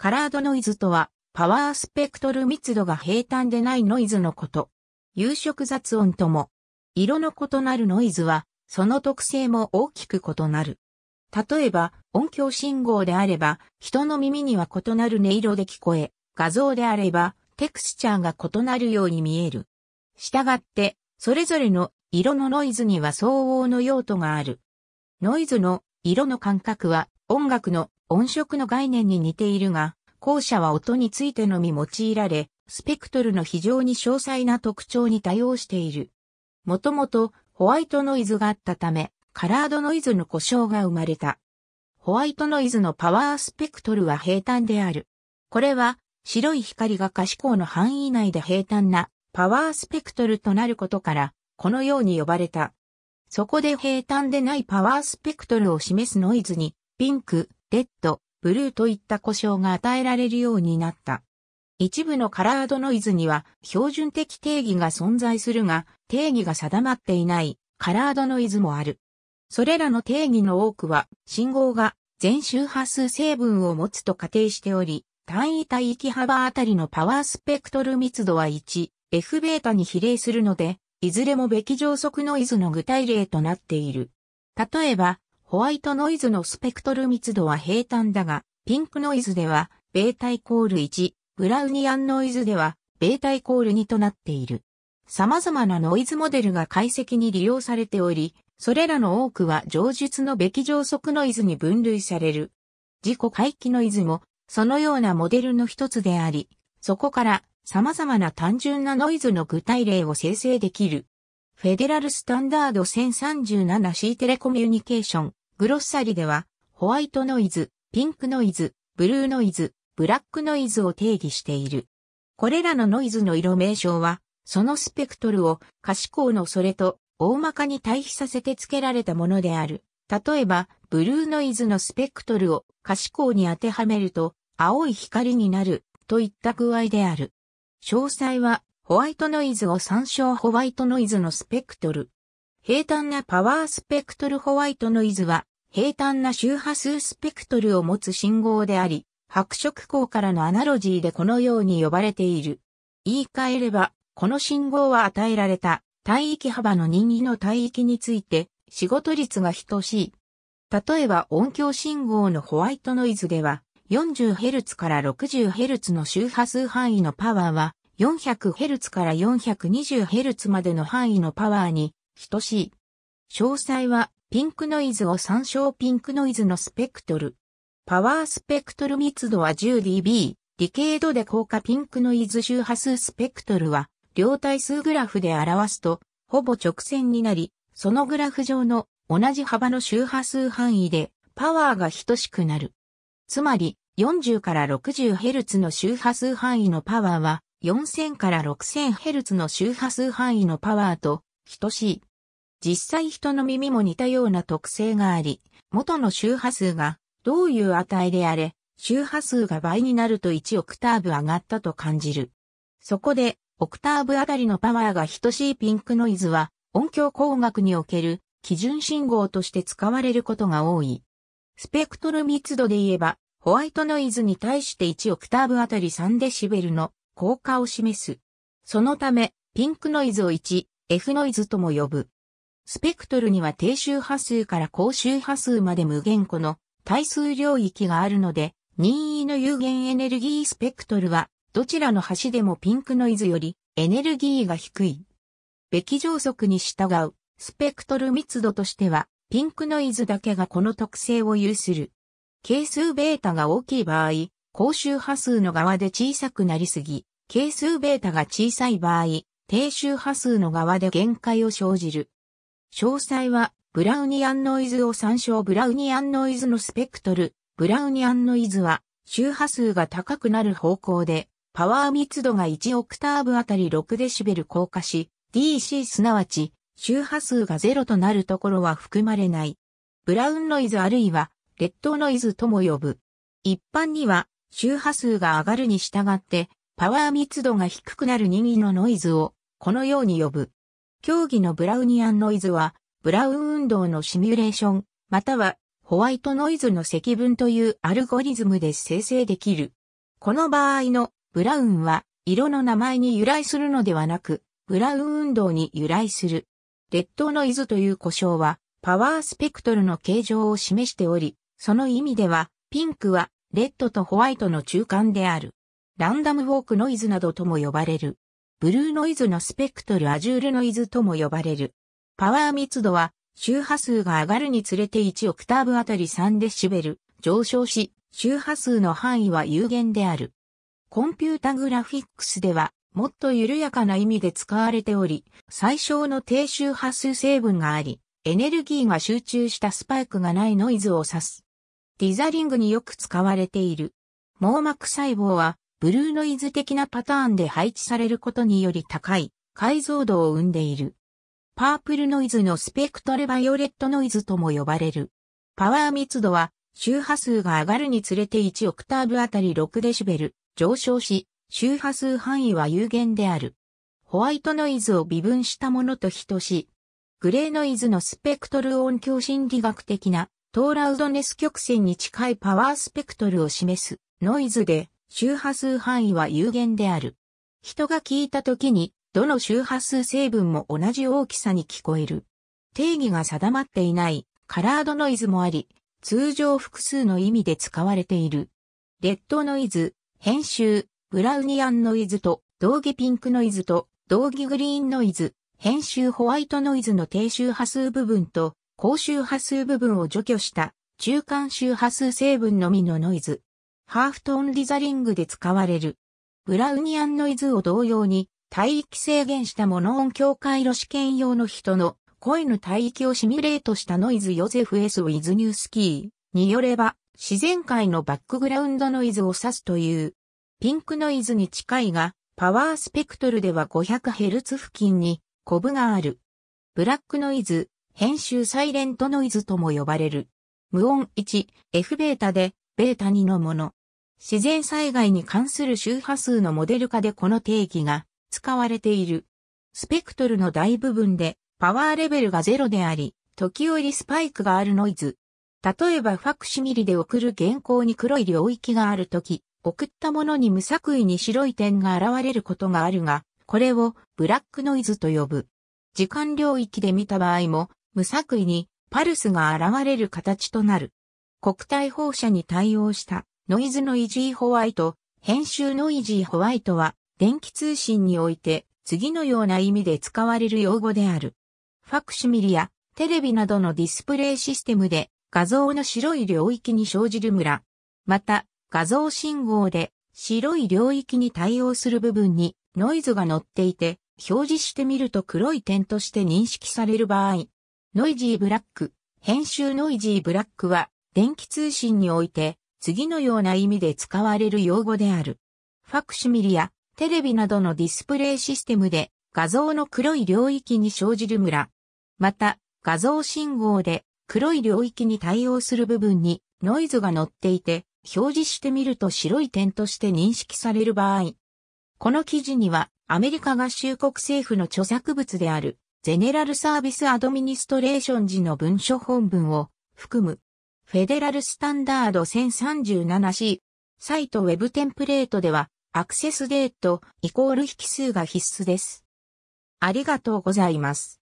カラードノイズとは、パワースペクトル密度が平坦でないノイズのこと。有色雑音とも。色の異なるノイズは、その特性も大きく異なる。例えば、音響信号であれば、人の耳には異なる音色で聞こえ、画像であれば、テクスチャーが異なるように見える。したがって、それぞれの色のノイズには相応の用途がある。ノイズの色の感覚は音楽の音色の概念に似ているが、後者は音についてのみ用いられ、スペクトルの非常に詳細な特徴に対応している。もともとホワイトノイズがあったため、カラードノイズの故障が生まれた。ホワイトノイズのパワースペクトルは平坦である。これは白い光が可視光の範囲内で平坦なパワースペクトルとなることから、このように呼ばれた。そこで平坦でないパワースペクトルを示すノイズに、ピンク、レッド、ブルーといった呼称が与えられるようになった。一部のカラードノイズには標準的定義が存在するが、定義が定まっていないカラードノイズもある。それらの定義の多くは、信号が全周波数成分を持つと仮定しており、単位帯域幅あたりのパワースペクトル密度は 1F ベータに比例するので、いずれもべき上速ノイズの具体例となっている。例えば、ホワイトノイズのスペクトル密度は平坦だが、ピンクノイズでは、ベータイコール1、ブラウニアンノイズでは、ベータイコール2となっている。様々なノイズモデルが解析に利用されており、それらの多くは上述のべき上速ノイズに分類される。自己回帰ノイズも、そのようなモデルの一つであり、そこから様々な単純なノイズの具体例を生成できる。フェデラルスタンダード 1037C テレコミュニケーショングロッサリでは、ホワイトノイズ、ピンクノイズ、ブルーノイズ、ブラックノイズを定義している。これらのノイズの色名称は、そのスペクトルを可視光のそれと大まかに対比させて付けられたものである。例えば、ブルーノイズのスペクトルを可視光に当てはめると、青い光になる、といった具合である。詳細は、ホワイトノイズを参照ホワイトノイズのスペクトル。平坦なパワースペクトルホワイトノイズは、平坦な周波数スペクトルを持つ信号であり、白色光からのアナロジーでこのように呼ばれている。言い換えれば、この信号は与えられた帯域幅の任意の帯域について仕事率が等しい。例えば音響信号のホワイトノイズでは 40Hz から 60Hz の周波数範囲のパワーは 400Hz から 420Hz までの範囲のパワーに等しい。詳細はピンクノイズを参照ピンクノイズのスペクトル。パワースペクトル密度は 10dB、ディケードで効果ピンクノイズ周波数スペクトルは、両対数グラフで表すと、ほぼ直線になり、そのグラフ上の同じ幅の周波数範囲で、パワーが等しくなる。つまり、40から 60Hz の周波数範囲のパワーは、4000から 6000Hz の周波数範囲のパワーと等しい。実際人の耳も似たような特性があり、元の周波数がどういう値であれ、周波数が倍になると1オクターブ上がったと感じる。そこで、オクターブあたりのパワーが等しいピンクノイズは、音響工学における基準信号として使われることが多い。スペクトル密度で言えば、ホワイトノイズに対して1オクターブあたり3デシベルの効果を示す。そのため、ピンクノイズを1、F ノイズとも呼ぶ。スペクトルには低周波数から高周波数まで無限個の対数領域があるので、任意の有限エネルギースペクトルは、どちらの端でもピンクノイズよりエネルギーが低い。べき上則に従うスペクトル密度としては、ピンクノイズだけがこの特性を有する。係数ベータが大きい場合、高周波数の側で小さくなりすぎ、係数ベータが小さい場合、低周波数の側で限界を生じる。詳細は、ブラウニアンノイズを参照ブラウニアンノイズのスペクトル。ブラウニアンノイズは、周波数が高くなる方向で、パワー密度が1オクターブあたり6デシベル降下し、DC すなわち、周波数が0となるところは含まれない。ブラウンノイズあるいは、レッドノイズとも呼ぶ。一般には、周波数が上がるに従って、パワー密度が低くなる任意のノイズを、このように呼ぶ。競技のブラウニアンノイズは、ブラウン運動のシミュレーション、またはホワイトノイズの積分というアルゴリズムで生成できる。この場合のブラウンは色の名前に由来するのではなく、ブラウン運動に由来する。レッドノイズという呼称はパワースペクトルの形状を示しており、その意味ではピンクはレッドとホワイトの中間である。ランダムウォークノイズなどとも呼ばれる。ブルーノイズのスペクトルアジュールノイズとも呼ばれる。パワー密度は周波数が上がるにつれて1オクターブあたり3デシベル上昇し、周波数の範囲は有限である。コンピュータグラフィックスではもっと緩やかな意味で使われており、最小の低周波数成分があり、エネルギーが集中したスパイクがないノイズを指す。ディザリングによく使われている。網膜細胞はブルーノイズ的なパターンで配置されることにより高い解像度を生んでいる。パープルノイズのスペクトルバイオレットノイズとも呼ばれる。パワー密度は周波数が上がるにつれて1オクターブあたり6デシベル上昇し、周波数範囲は有限である。ホワイトノイズを微分したものと等しい。グレーノイズのスペクトル音響心理学的なトーラウドネス曲線に近いパワースペクトルを示すノイズで周波数範囲は有限である。人が聞いた時に、どの周波数成分も同じ大きさに聞こえる。定義が定まっていないカラードノイズもあり、通常複数の意味で使われている。レッドノイズ、編集、ブラウニアンノイズと、同義ピンクノイズと、同義グリーンノイズ、編集ホワイトノイズの低周波数部分と、高周波数部分を除去した中間周波数成分のみのノイズ。ハーフトーンリザリングで使われる。ブラウニアンノイズを同様に、帯域制限したモノ音境回路試験用の人の声の帯域をシミュレートしたノイズヨゼフ S ウィズニュースキーによれば、自然界のバックグラウンドノイズを指すという。ピンクノイズに近いが、パワースペクトルでは 500Hz 付近にコブがある。ブラックノイズ、編集サイレントノイズとも呼ばれる。無音1、F ベータで、ベータ2のもの。自然災害に関する周波数のモデル化でこの定義が使われている。スペクトルの大部分でパワーレベルがゼロであり、時折スパイクがあるノイズ。例えばファクシミリで送る原稿に黒い領域があるとき、送ったものに無作為に白い点が現れることがあるが、これをブラックノイズと呼ぶ。時間領域で見た場合も、無作為にパルスが現れる形となる。国体放射に対応したノイズノイジーホワイト、編集ノイジーホワイトは、電気通信において、次のような意味で使われる用語である。ファクシミリや、テレビなどのディスプレイシステムで、画像の白い領域に生じるムラ。また、画像信号で、白い領域に対応する部分に、ノイズが乗っていて、表示してみると黒い点として認識される場合、ノイジーブラック、編集ノイジーブラックは、電気通信において、次のような意味で使われる用語である。ファクシミリやテレビなどのディスプレイシステムで画像の黒い領域に生じるムラ。また、画像信号で黒い領域に対応する部分にノイズが乗っていて、表示してみると白い点として認識される場合。この記事には、アメリカ合衆国政府の著作物である、ゼネラルサービスアドミニストレーション時の文書本文を含むフェデラルスタンダード 1037C。サイトウェブテンプレートでは、アクセスデートイコール引数が必須です。ありがとうございます。